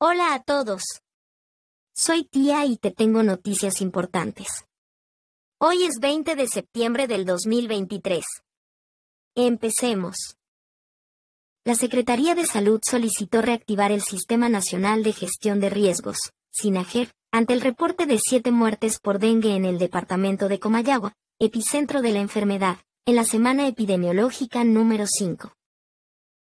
Hola a todos. Soy tía y te tengo noticias importantes. Hoy es 20 de septiembre del 2023. Empecemos. La Secretaría de Salud solicitó reactivar el Sistema Nacional de Gestión de Riesgos, SINAGER, ante el reporte de siete muertes por dengue en el departamento de Comayagua, epicentro de la enfermedad, en la semana epidemiológica número 5.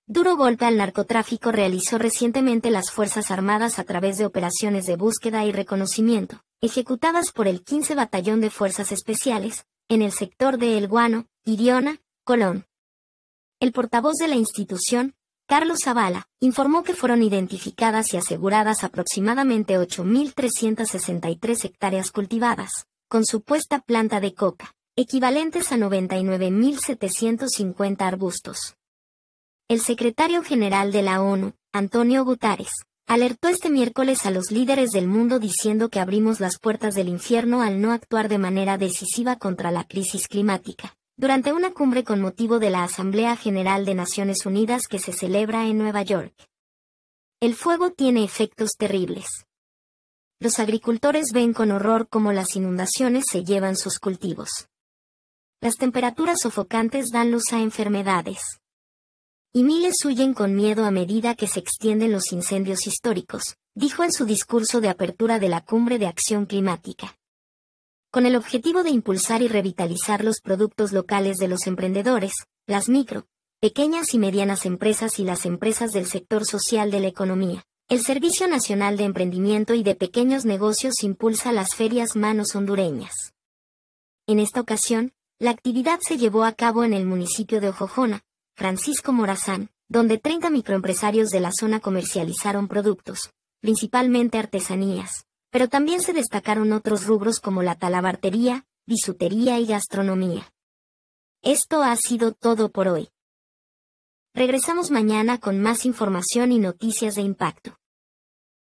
Duro golpe al narcotráfico realizó recientemente las Fuerzas Armadas a través de operaciones de búsqueda y reconocimiento, ejecutadas por el 15 Batallón de Fuerzas Especiales, en el sector de El Guano, Iriona, Colón. El portavoz de la institución, Carlos Zavala, informó que fueron identificadas y aseguradas aproximadamente 8.363 hectáreas cultivadas, con supuesta planta de coca, equivalentes a 99.750 arbustos. El secretario general de la ONU, Antonio Guterres, alertó este miércoles a los líderes del mundo diciendo que abrimos las puertas del infierno al no actuar de manera decisiva contra la crisis climática, durante una cumbre con motivo de la Asamblea General de Naciones Unidas que se celebra en Nueva York. El fuego tiene efectos terribles. Los agricultores ven con horror cómo las inundaciones se llevan sus cultivos. Las temperaturas sofocantes dan luz a enfermedades y miles huyen con miedo a medida que se extienden los incendios históricos, dijo en su discurso de apertura de la Cumbre de Acción Climática. Con el objetivo de impulsar y revitalizar los productos locales de los emprendedores, las micro, pequeñas y medianas empresas y las empresas del sector social de la economía, el Servicio Nacional de Emprendimiento y de Pequeños Negocios impulsa las ferias manos hondureñas. En esta ocasión, la actividad se llevó a cabo en el municipio de Ojojona, Francisco Morazán, donde 30 microempresarios de la zona comercializaron productos, principalmente artesanías, pero también se destacaron otros rubros como la talabartería, bisutería y gastronomía. Esto ha sido todo por hoy. Regresamos mañana con más información y noticias de impacto.